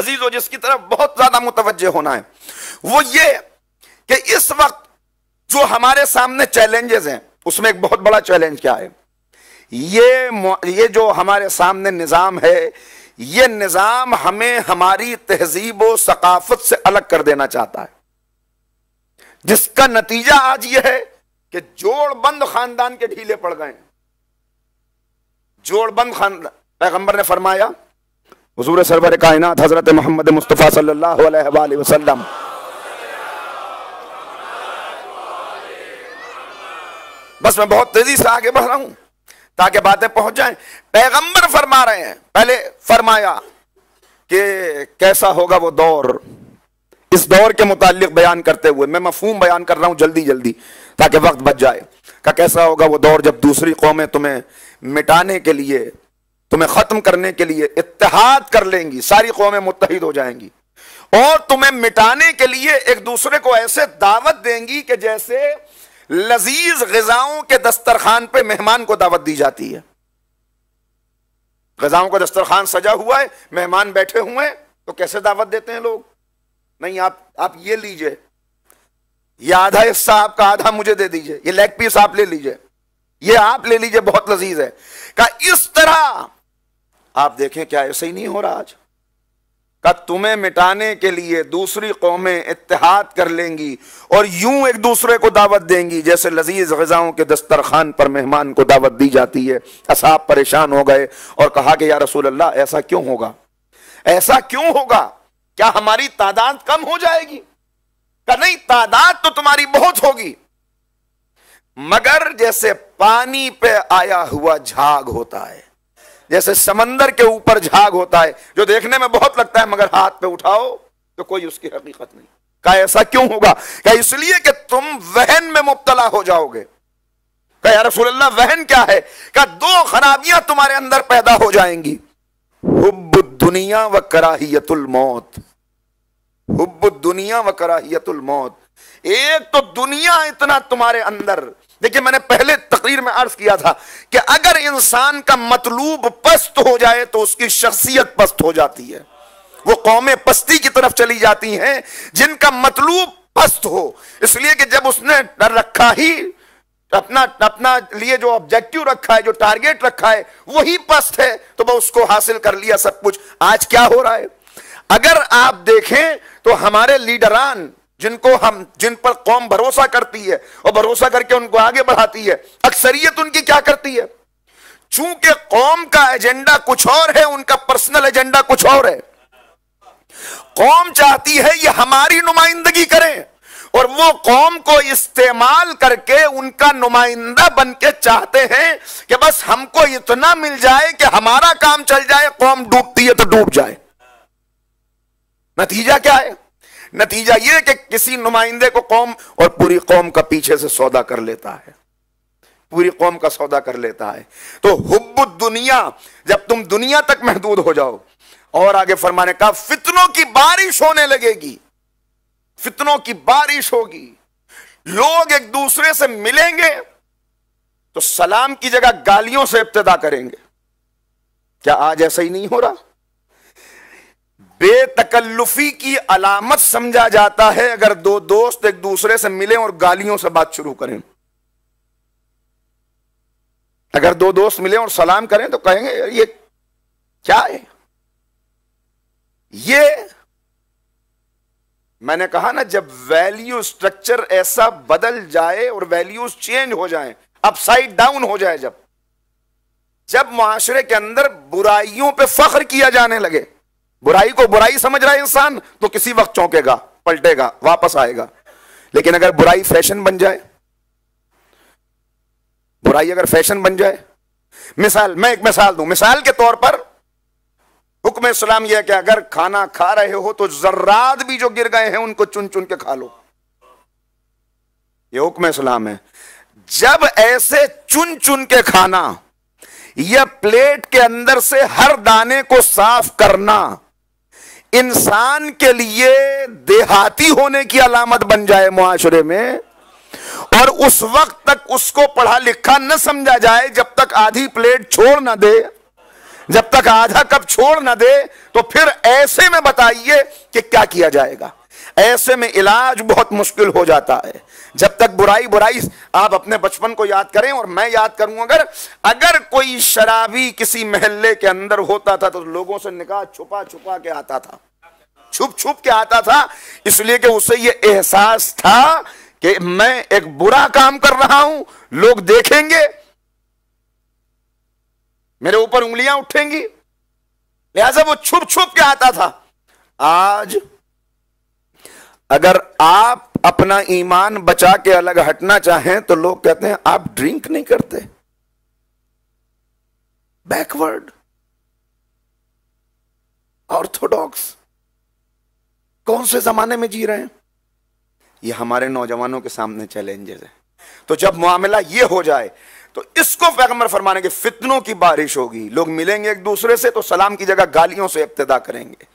अजीजों जिसकी तरफ बहुत ज्यादा मुतवजह होना है वो ये कि इस वक्त जो हमारे सामने चैलेंजेस हैं उसमें एक बहुत बड़ा चैलेंज क्या है ये ये जो हमारे सामने निज़ाम है ये निज़ाम हमें हमारी तहजीब सकाफत से अलग कर देना चाहता है जिसका नतीजा आज ये है कि जोड़बंद खानदान के ढीले पड़ गए जोड़बंद खानदान पैगंबर ने फरमाया हजूर सरवर कायनात हजरत मोहम्मद मुस्तफ़ा सल्लल्लाहु अलैहि वसल्लम बस मैं बहुत तेजी से आगे बढ़ रहा हूं ताकि बातें पहुंच जाएं पैगंबर फरमा रहे हैं पहले फरमाया कि कैसा होगा वो दौर इस दौर के मुतालिक बयान करते हुए मैं मफहूम बयान कर रहा हूँ जल्दी जल्दी ताकि वक्त बच जाए का कैसा होगा वो दौर जब दूसरी कौमें तुम्हें मिटाने के लिए तुम्हें ख़त्म करने के लिए इतिहाद कर लेंगी सारी कौमें मुतहद हो जाएंगी और तुम्हें मिटाने के लिए एक दूसरे को ऐसे दावत देंगी कि जैसे लजीज गजाओं के दस्तरखान पे मेहमान को दावत दी जाती है गजाओं का दस्तरखान सजा हुआ है मेहमान बैठे हुए हैं तो कैसे दावत देते हैं लोग नहीं आप आप ये लीजिए ये आधा हिस्सा आपका आधा मुझे दे दीजिए ये लेग पीस आप ले लीजिए ये आप ले लीजिए बहुत लजीज है का इस तरह आप देखें क्या ऐसा ही नहीं हो रहा आज का तुम्हें मिटाने के लिए दूसरी कौमें इतिहाद कर लेंगी और यूं एक दूसरे को दावत देंगी जैसे लजीज गजाओं के दस्तरखान पर मेहमान को दावत दी जाती है असाब परेशान हो गए और कहा कि या रसूल अल्लाह ऐसा क्यों होगा ऐसा क्यों होगा क्या हमारी तादाद कम हो जाएगी का नहीं तादाद तो तुम्हारी बहुत होगी मगर जैसे पानी पे आया हुआ झाग होता है जैसे समंदर के ऊपर झाग होता है जो देखने में बहुत लगता है मगर हाथ पे उठाओ तो कोई उसकी हकीकत नहीं का ऐसा क्यों होगा क्या इसलिए कि तुम वहन में मुबतला हो जाओगे क्या रसूलुल्लाह वहन क्या है क्या दो खराबियां तुम्हारे अंदर पैदा हो जाएंगी हुब दुनिया व कराहियतुल मौत हुब दुनिया व कराहियतुल मौत एक तो दुनिया इतना तुम्हारे अंदर देखिए मैंने पहले तकरीर में अर्ज किया था कि अगर इंसान का मतलूब पस्त हो जाए तो उसकी शख्सियत पस्त हो जाती है वो कौमें पस्ती की तरफ चली जाती हैं जिनका मतलूब पस्त हो इसलिए कि जब उसने डर रखा ही अपना अपना लिए जो ऑब्जेक्टिव रखा है जो टारगेट रखा है वही पस्त है तो वह उसको हासिल कर लिया सब कुछ आज क्या हो रहा है अगर आप देखें तो हमारे लीडरान जिनको हम जिन पर कौम भरोसा करती है और भरोसा करके उनको आगे बढ़ाती है अक्सरियत उनकी क्या करती है चूंकि कौम का एजेंडा कुछ और है उनका पर्सनल एजेंडा कुछ और है कौम चाहती है ये हमारी नुमाइंदगी करें और वो कौम को इस्तेमाल करके उनका नुमाइंदा बन के चाहते हैं कि बस हमको इतना मिल जाए कि हमारा काम चल जाए कौम डूबती है तो डूब जाए नतीजा क्या है नतीजा यह कि किसी नुमाइंदे को कौम और पूरी कौम का पीछे से सौदा कर लेता है पूरी कौम का सौदा कर लेता है तो हुब्ब दुनिया जब तुम दुनिया तक महदूद हो जाओ और आगे फरमाने का फितनों की बारिश होने लगेगी फितनों की बारिश होगी लोग एक दूसरे से मिलेंगे तो सलाम की जगह गालियों से इब्तदा करेंगे क्या आज ऐसा ही नहीं हो रहा बेतकल्लुफी की अलामत समझा जाता है अगर दो दोस्त एक दूसरे से मिलें और गालियों से बात शुरू करें अगर दो दोस्त मिलें और सलाम करें तो कहेंगे ये क्या है ये मैंने कहा ना जब वैल्यू स्ट्रक्चर ऐसा बदल जाए और वैल्यूज चेंज हो जाए अपसाइड डाउन हो जाए जब जब माशरे के अंदर बुराइयों पे फख्र किया जाने लगे बुराई को बुराई समझ रहा है इंसान तो किसी वक्त चौंकेगा पलटेगा वापस आएगा लेकिन अगर बुराई फैशन बन जाए बुराई अगर फैशन बन जाए मिसाल मैं एक मिसाल दूं मिसाल के तौर पर हुक्म इस्लाम यह कि अगर खाना खा रहे हो तो जर्रात भी जो गिर गए हैं उनको चुन चुन के खा लो ये हुक्म इस्लाम है जब ऐसे चुन चुन के खाना यह प्लेट के अंदर से हर दाने को साफ करना इंसान के लिए देहाती होने की अलामत बन जाए मुआशरे में और उस वक्त तक उसको पढ़ा लिखा न समझा जाए जब तक आधी प्लेट छोड़ ना दे जब तक आधा कप छोड़ ना दे तो फिर ऐसे में बताइए कि क्या किया जाएगा ऐसे में इलाज बहुत मुश्किल हो जाता है जब तक बुराई बुराई आप अपने बचपन को याद करें और मैं याद करूं अगर अगर कोई शराबी किसी महल्ले के अंदर होता था तो लोगों से निकाह छुपा छुपा के आता था छुप छुप के आता था इसलिए कि उसे यह एहसास था कि मैं एक बुरा काम कर रहा हूं लोग देखेंगे मेरे ऊपर उंगलियां उठेंगी लिहाजा वो छुप छुप के आता था आज अगर आप अपना ईमान बचा के अलग हटना चाहें तो लोग कहते हैं आप ड्रिंक नहीं करते बैकवर्ड ऑर्थोडॉक्स कौन से जमाने में जी रहे हैं ये हमारे नौजवानों के सामने चैलेंजेस है तो जब मामला ये हो जाए तो इसको पैगंबर फरमाने के फितनों की बारिश होगी लोग मिलेंगे एक दूसरे से तो सलाम की जगह गालियों से इब्तदा करेंगे